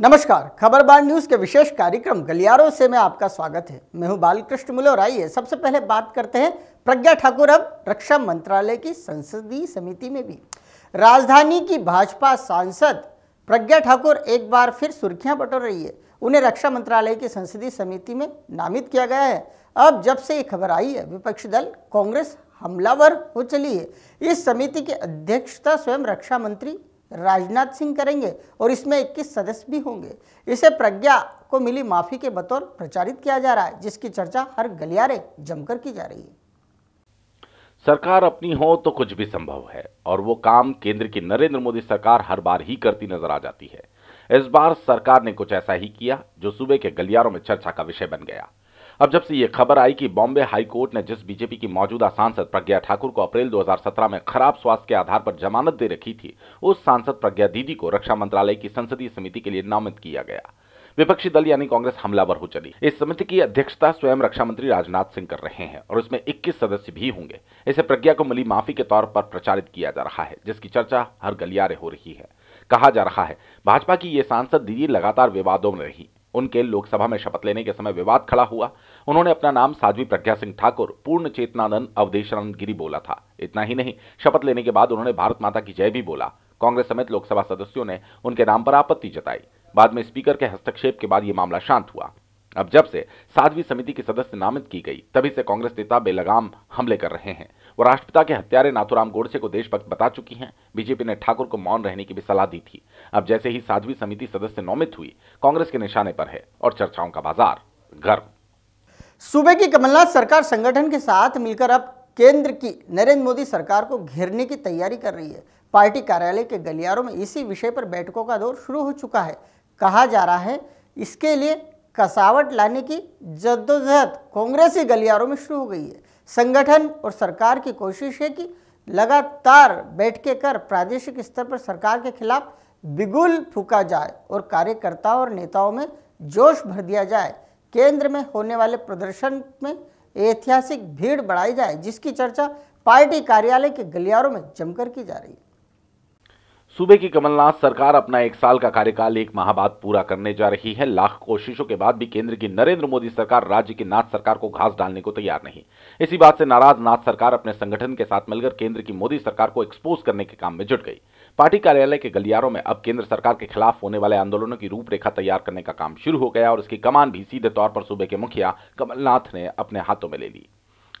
नमस्कार खबर बार न्यूज के विशेष कार्यक्रम गलियारों से मैं आपका स्वागत है मैं हूं बालकृष्ण मुले और आइए सबसे पहले बात करते हैं प्रज्ञा ठाकुर अब रक्षा मंत्रालय की संसदीय समिति में भी राजधानी की भाजपा सांसद प्रज्ञा ठाकुर एक बार फिर सुर्खियां बटोर रही है उन्हें रक्षा मंत्रालय की संसदीय समिति में नामित किया गया है अब जब से ये खबर आई है विपक्षी दल कांग्रेस हमलावर हो चली है इस समिति की अध्यक्षता स्वयं रक्षा मंत्री राजनाथ सिंह करेंगे और इसमें 21 सदस्य भी होंगे इसे प्रज्ञा को मिली माफी के बतौर प्रचारित किया जा रहा है जिसकी चर्चा हर गलियारे जमकर की जा रही है सरकार अपनी हो तो कुछ भी संभव है और वो काम केंद्र की नरेंद्र मोदी सरकार हर बार ही करती नजर आ जाती है इस बार सरकार ने कुछ ऐसा ही किया जो सूबे के गलियारों में चर्चा का विषय बन गया अब जब से ये खबर आई कि बॉम्बे हाईकोर्ट ने जिस बीजेपी की मौजूदा सांसद प्रज्ञा ठाकुर को अप्रैल 2017 में खराब स्वास्थ्य के आधार पर जमानत दे रखी थी उस सांसद प्रज्ञा दीदी को रक्षा मंत्रालय की संसदीय समिति के लिए नामित किया गया विपक्षी दल यानी कांग्रेस हमलावर हो चली इस समिति की अध्यक्षता स्वयं रक्षा मंत्री राजनाथ सिंह कर रहे हैं और इसमें 21 सदस्य भी होंगे इसे प्रज्ञा को मिली माफी के तौर पर प्रचारित किया जा रहा है जिसकी चर्चा हर गलियारे हो रही है कहा जा रहा है भाजपा की ये सांसद दीदी लगातार विवादों में रही उनके लोकसभा में शपथ लेने के समय विवाद खड़ा हुआ उन्होंने अपना नाम साध्वी प्रज्ञा सिंह ठाकुर पूर्ण चेतनानंद अवधेशानंद गिरी बोला था इतना ही नहीं शपथ लेने के बाद उन्होंने भारत माता की जय भी बोला कांग्रेस समेत लोकसभा सदस्यों ने उनके नाम पर आपत्ति जताई बाद में स्पीकर के हस्तक्षेप के बाद यह मामला शांत हुआ अब जब से साध्वी समिति की सदस्य नामित की गई तभी से कांग्रेस नेता बेलगाम हमले कर रहे हैं वो राष्ट्रपिता के हत्यारे नाथुराम गोडसे को देशभक्त बता चुकी हैं बीजेपी ने ठाकुर को मौन रहने की भी सलाह दी थी अब जैसे ही साध्वी समिति सदस्य नामित हुई कांग्रेस के निशाने पर है और चर्चाओं का बाजार गर्म सूबे की कमलनाथ सरकार संगठन के साथ मिलकर अब केंद्र की नरेंद्र मोदी सरकार को घेरने की तैयारी कर रही है पार्टी कार्यालय के गलियारों में इसी विषय पर बैठकों का दौर शुरू हो चुका है कहा जा रहा है इसके लिए कसावट लाने की जद्दोजहद कांग्रेसी गलियारों में शुरू हो गई है संगठन और सरकार की कोशिश है कि लगातार बैठ के कर प्रादेशिक स्तर पर सरकार के खिलाफ बिगुल फूका जाए और कार्यकर्ताओं और नेताओं में जोश भर दिया जाए केंद्र में होने वाले प्रदर्शन में ऐतिहासिक भीड़ बढ़ाई जाए जिसकी चर्चा पार्टी कार्यालय के गलियारों में जमकर की जा रही है सूबे की कमलनाथ सरकार अपना एक साल का कार्यकाल एक माह बाद पूरा करने जा रही है लाख कोशिशों के बाद भी केंद्र की नरेंद्र मोदी सरकार राज्य की नाथ सरकार को घास डालने को तैयार नहीं इसी बात से नाराज नाथ सरकार अपने संगठन के साथ मिलकर केंद्र की मोदी सरकार को एक्सपोज करने के काम में जुट गई पार्टी कार्यालय के गलियारों में अब केंद्र सरकार के खिलाफ होने वाले आंदोलनों की रूपरेखा तैयार करने का काम शुरू हो गया और इसकी कमान भी सीधे तौर पर सूबे के मुखिया कमलनाथ ने अपने हाथों में ले ली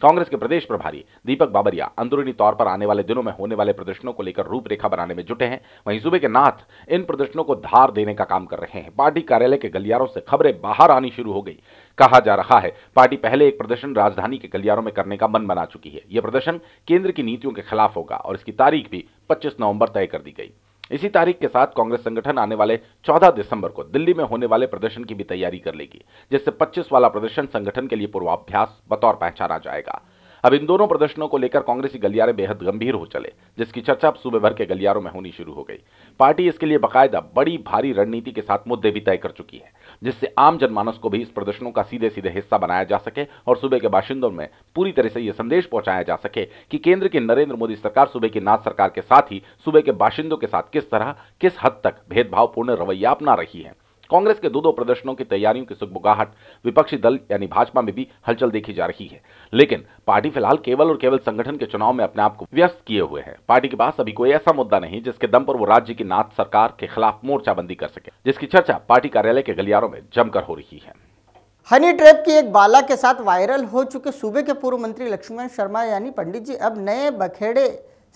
कांग्रेस के प्रदेश प्रभारी दीपक बाबरिया अंदरूनी तौर पर आने वाले दिनों में होने वाले प्रदर्शनों को लेकर रूपरेखा बनाने में जुटे हैं वहीं सूबे के नाथ इन प्रदर्शनों को धार देने का काम कर रहे हैं पार्टी कार्यालय के गलियारों से खबरें बाहर आनी शुरू हो गई कहा जा रहा है पार्टी पहले एक प्रदर्शन राजधानी के गलियारों में करने का मन बना चुकी है यह प्रदर्शन केंद्र की नीतियों के खिलाफ होगा और इसकी तारीख भी पच्चीस नवंबर तय कर दी गई इसी तारीख के साथ कांग्रेस संगठन आने वाले 14 दिसंबर को दिल्ली में होने वाले प्रदर्शन की भी तैयारी कर लेगी जिससे 25 वाला प्रदर्शन संगठन के लिए पूर्वाभ्यास बतौर पहचाना जाएगा अब इन दोनों प्रदर्शनों को लेकर कांग्रेसी गलियारे बेहद गंभीर हो चले जिसकी चर्चा अब सुबह भर के गलियारों में होनी शुरू हो गई पार्टी इसके लिए बाकायदा बड़ी भारी रणनीति के साथ मुद्दे भी तय कर चुकी है जिससे आम जनमानस को भी इस प्रदर्शनों का सीधे सीधे हिस्सा बनाया जा सके और सुबह के बाशिंदों में पूरी तरह से यह संदेश पहुंचाया जा सके कि केंद्र की नरेंद्र मोदी सरकार सुबह की नाथ सरकार के साथ ही सुबह के बाशिंदों के साथ किस तरह किस हद तक भेदभावपूर्ण रवैया अपना रही है कांग्रेस के दो दो प्रदर्शनों की तैयारियों की सुखबुगाहट विपक्षी दल यानी भाजपा में भी हलचल देखी जा रही है लेकिन पार्टी फिलहाल केवल और केवल संगठन के चुनाव में अपने आप को व्यस्त किए हुए है पार्टी के पास अभी कोई ऐसा मुद्दा नहीं जिसके दम पर वो राज्य की नाथ सरकार के खिलाफ मोर्चाबंदी कर सके जिसकी चर्चा पार्टी कार्यालय के गलियारों में जमकर हो रही है हनी ट्रैप की एक बाला के साथ वायरल हो चुके सूबे के पूर्व मंत्री लक्ष्मण शर्मा यानी पंडित जी अब नए बखेड़े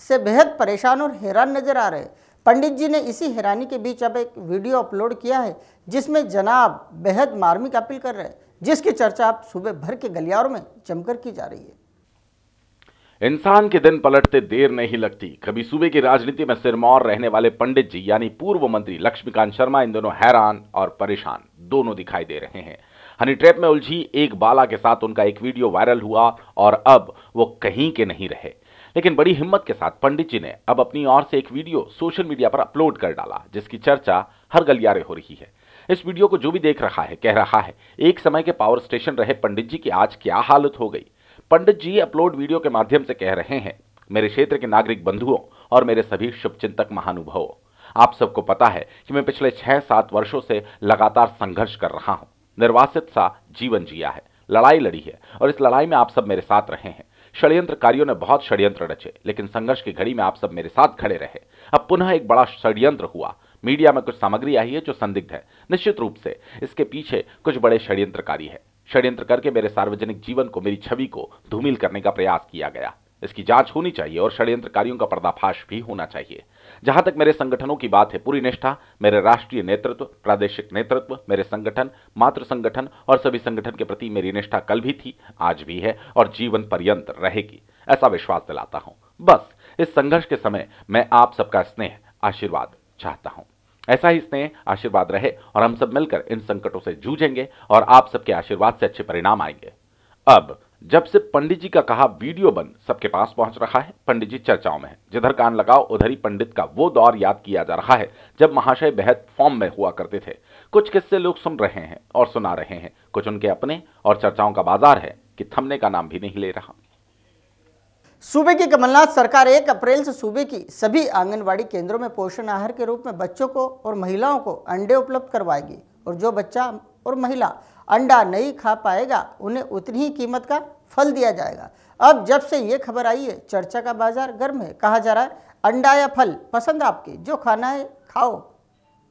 से बेहद परेशान और हैरान नजर आ रहे हैं पंडित जी ने इसी हैरानी के बीच अब एक वीडियो अपलोड किया है जिसमें जनाब बेहद मार्मिक अपील कर रहे हैं जिसकी चर्चा आप सुबह भर के गलियारों में जमकर की जा रही है इंसान के दिन पलटते देर नहीं लगती कभी सूबे की राजनीति में सिरमौर रहने वाले पंडित जी यानी पूर्व मंत्री लक्ष्मीकांत शर्मा इन दोनों हैरान और परेशान दोनों दिखाई दे रहे हैं हनी ट्रैप में उलझी एक बाला के साथ उनका एक वीडियो वायरल हुआ और अब वो कहीं के नहीं रहे लेकिन बड़ी हिम्मत के साथ पंडित जी ने अब अपनी ओर से एक वीडियो सोशल मीडिया पर अपलोड कर डाला जिसकी चर्चा हर गलियारे हो रही है इस वीडियो को जो भी देख रहा है कह रहा है एक समय के पावर स्टेशन रहे पंडित जी की आज क्या हालत हो गई पंडित जी अपलोड वीडियो के माध्यम से कह रहे हैं मेरे क्षेत्र के नागरिक बंधुओं और मेरे सभी शुभचिंतक महानुभावों आप सबको पता है कि मैं पिछले छह सात वर्षों से लगातार संघर्ष कर रहा हूं निर्वासित सा जीवन जिया है लड़ाई लड़ी है और इस लड़ाई में आप सब मेरे साथ रहे हैं षड्यंत्रकारियों ने बहुत षड्यंत्र रचे लेकिन संघर्ष की घड़ी में आप सब मेरे साथ खड़े रहे अब पुनः एक बड़ा षड्यंत्र हुआ मीडिया में कुछ सामग्री आई है जो संदिग्ध है निश्चित रूप से इसके पीछे कुछ बड़े षड्यंत्रकारी है षड्यंत्र करके मेरे सार्वजनिक जीवन को मेरी छवि को धूमिल करने का प्रयास किया गया इसकी जांच होनी चाहिए और षड्यंत्रकारियों का पर्दाफाश भी होना चाहिए जहां तक मेरे संगठनों की बात है पूरी निष्ठा मेरे राष्ट्रीय नेतृत्व प्रादेशिक नेतृत्व मेरे संगठन मात्र संगठन और सभी संगठन के प्रति मेरी निष्ठा कल भी थी आज भी है और जीवन पर्यंत रहेगी ऐसा विश्वास दिलाता हूं बस इस संघर्ष के समय मैं आप सबका स्नेह आशीर्वाद चाहता हूं ऐसा ही स्नेह आशीर्वाद रहे और हम सब मिलकर इन संकटों से जूझेंगे और आप सबके आशीर्वाद से अच्छे परिणाम आएंगे अब जब से पंडित जी का कहा वीडियो बन सबके पास पहुंच रहा है पंडित जी चर्चाओं में जिधर कान लगाओ उधर ही पंडित का वो दौर याद किया जा रहा है जब महाशय बेहद फॉर्म में हुआ करते थे कुछ किस्से लोग सुन रहे हैं और सुना रहे हैं कुछ उनके अपने और चर्चाओं का बाजार है कि थमने का नाम भी नहीं ले रहा सूबे की कमलनाथ सरकार एक अप्रैल से सूबे की सभी आंगनबाड़ी केंद्रों में पोषण आहार के रूप में बच्चों को और महिलाओं को अंडे उपलब्ध करवाएगी और जो बच्चा और महिला अंडा नहीं खा पाएगा उन्हें उतनी ही कीमत का फल दिया जाएगा अब जब से ये खबर आई है चर्चा का बाजार गर्म है कहा जा रहा है अंडा या फल पसंद आपके जो खाना है खाओ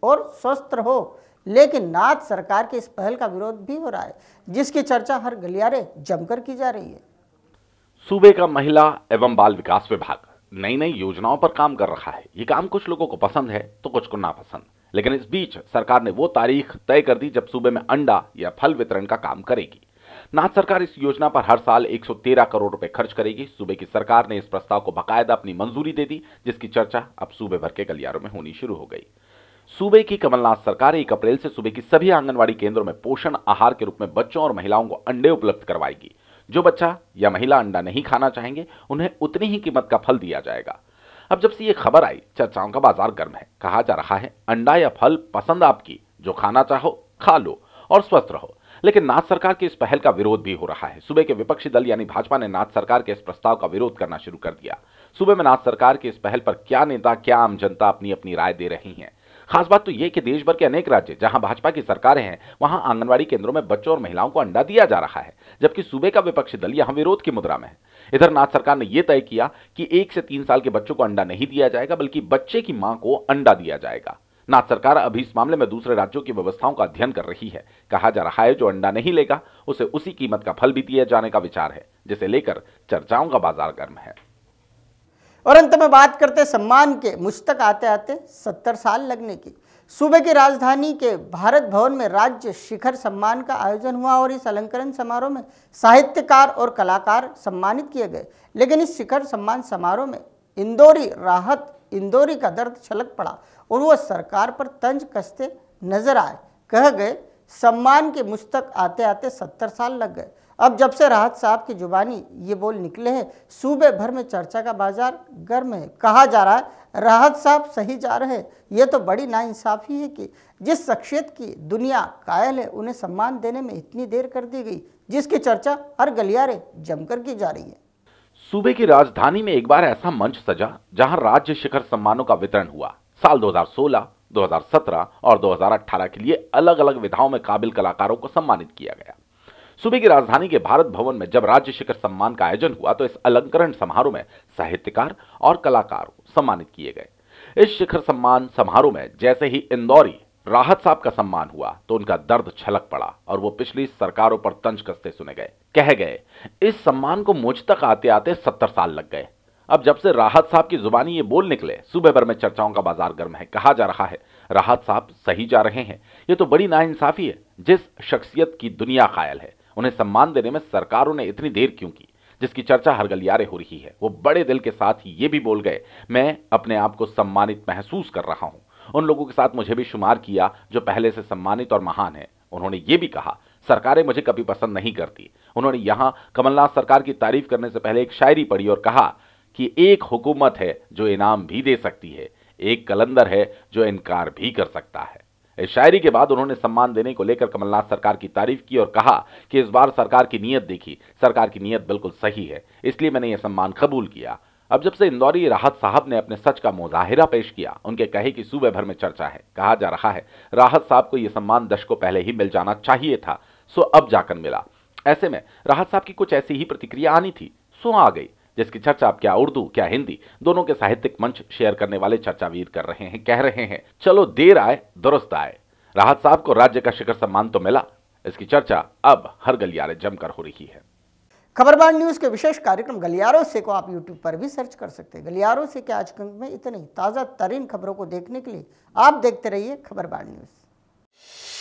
और स्वस्थ रहो लेकिन नाथ सरकार के इस पहल का विरोध भी हो रहा है जिसकी चर्चा हर गलियारे जमकर की जा रही है सूबे का महिला एवं बाल विकास विभाग नई नई योजनाओं पर काम कर रहा है ये काम कुछ लोगों को पसंद है तो कुछ को नापसंद लेकिन इस बीच सरकार ने वो तारीख तय कर दी जब सूबे में अंडा या फल वितरण का काम करेगी नाथ सरकार इस योजना पर हर साल 113 करोड़ रुपए खर्च करेगी सूबे की सरकार ने इस प्रस्ताव को बकायदा अपनी मंजूरी दे दी जिसकी चर्चा अब सूबे भर के गलियारों में होनी शुरू हो गई सूबे की कमलनाथ सरकार एक अप्रैल से सूबे की सभी आंगनबाड़ी केंद्रों में पोषण आहार के रूप में बच्चों और महिलाओं को अंडे उपलब्ध करवाएगी जो बच्चा या महिला अंडा नहीं खाना चाहेंगे उन्हें उतनी ही कीमत का फल दिया जाएगा अब जब से ये खबर आई चर्चाओं का बाजार गर्म है कहा जा रहा है अंडा या फल पसंद आपकी जो खाना चाहो खा लो और स्वस्थ रहो लेकिन नाथ सरकार की इस पहल का विरोध भी हो रहा है सुबह के विपक्षी दल यानी भाजपा ने नाथ सरकार के इस प्रस्ताव का विरोध करना शुरू कर दिया सुबह में नाथ सरकार की इस पहल पर क्या नेता क्या आम जनता अपनी अपनी राय दे रही है खास बात तो यह कि देश भर के अनेक राज्य जहां भाजपा की सरकारें हैं वहां आंगनबाड़ी केंद्रों में बच्चों और महिलाओं को अंडा दिया जा रहा है जबकि सूबे का विपक्षी दल यहां विरोध की मुद्रा में है इधर नाथ सरकार ने यह तय किया कि एक से तीन साल के बच्चों को अंडा नहीं दिया जाएगा बल्कि बच्चे की मां को अंडा दिया जाएगा नाथ सरकार अभी इस मामले में दूसरे राज्यों की व्यवस्थाओं का अध्ययन कर रही है कहा जा रहा है जो अंडा नहीं लेगा उसे उसी कीमत का फल भी दिए जाने का विचार है जिसे लेकर चर्चाओं का बाजार गर्म है और अंत में बात करते सम्मान के मुस्तक आते आते सत्तर साल लगने की सूबे की राजधानी के भारत भवन में राज्य शिखर सम्मान का आयोजन हुआ और इस अलंकरण समारोह में साहित्यकार और कलाकार सम्मानित किए गए लेकिन इस शिखर सम्मान समारोह में इंदौरी राहत इंदौरी का दर्द छलक पड़ा और वह सरकार पर तंज कसते नजर आए कह गए सम्मान के मुस्तक आते आते सत्तर साल लग गए अब जब से राहत साहब की जुबानी ये बोल निकले हैं सूबे भर में चर्चा का बाजार गर्म है कहा जा रहा है राहत साहब सही जा रहे हैं ये तो बड़ी नाइंसाफ़ी है कि जिस शख्सियत की दुनिया कायल है उन्हें सम्मान देने में इतनी देर कर दी गई जिसकी चर्चा हर गलियारे जमकर की जा रही है सूबे की राजधानी में एक बार ऐसा मंच सजा जहां राज्य शिखर सम्मानों का वितरण हुआ साल 2016, 2017 और 2018 के लिए अलग अलग विधाओं में काबिल कलाकारों को सम्मानित किया गया सुबह की राजधानी के भारत भवन में जब राज्य शिखर सम्मान का आयोजन हुआ तो इस अलंकरण समारोह में साहित्यकार और कलाकार सम्मानित किए गए इस शिखर सम्मान समारोह में जैसे ही इंदौरी राहत साहब का सम्मान हुआ तो उनका दर्द छलक पड़ा और वो पिछली सरकारों पर तंज कसते सुने गए कह गए इस सम्मान को मुझ तक आते आते सत्तर साल लग गए अब जब से राहत साहब की जुबानी ये बोल निकले सुबह भर में चर्चाओं का बाजार गर्म है कहा जा रहा है राहत साहब सही जा रहे हैं ये तो बड़ी नाइंसाफी है जिस शख्सियत की दुनिया कायल है उन्हें सम्मान देने में सरकारों ने इतनी देर क्यों की जिसकी चर्चा हर गलियारे हो रही है वो बड़े दिल के साथ ही ये भी बोल गए मैं अपने आप को सम्मानित महसूस कर रहा हूं उन लोगों के साथ मुझे भी शुमार किया जो पहले से सम्मानित और महान है उन्होंने ये भी कहा सरकारें मुझे कभी पसंद नहीं करती उन्होंने यहां कमलनाथ सरकार की तारीफ करने से पहले एक शायरी पढ़ी और कहा कि एक हुकूमत है जो इनाम भी दे सकती है एक कलंदर है जो इनकार भी कर सकता है इस शायरी के बाद उन्होंने सम्मान देने को लेकर कमलनाथ सरकार की तारीफ की और कहा कि इस बार सरकार की नीयत देखी सरकार की नीयत बिल्कुल सही है इसलिए मैंने यह सम्मान कबूल किया अब जब से इंदौरी राहत साहब ने अपने सच का मुजाहिरा पेश किया उनके कहे की सूबे भर में चर्चा है कहा जा रहा है राहत साहब को यह सम्मान दशकों पहले ही मिल जाना चाहिए था सो अब जाकर मिला ऐसे में राहत साहब की कुछ ऐसी ही प्रतिक्रिया आनी थी सो आ गई जिसकी चर्चा आप क्या उर्दू क्या हिंदी दोनों के साहित्यिक मंच शेयर करने वाले चर्चावीर कर रहे हैं कह रहे हैं चलो देर आए दुरुस्त आए राहत साहब को राज्य का शिखर सम्मान तो मिला इसकी चर्चा अब हर गलियारे जमकर हो रही है खबरबार न्यूज़ के विशेष कार्यक्रम गलियारों से को आप यूट्यूब पर भी सर्च कर सकते हैं गलियारों से के आज अंक में इतनी ताज़ा तरीन खबरों को देखने के लिए आप देखते रहिए खबरबार न्यूज़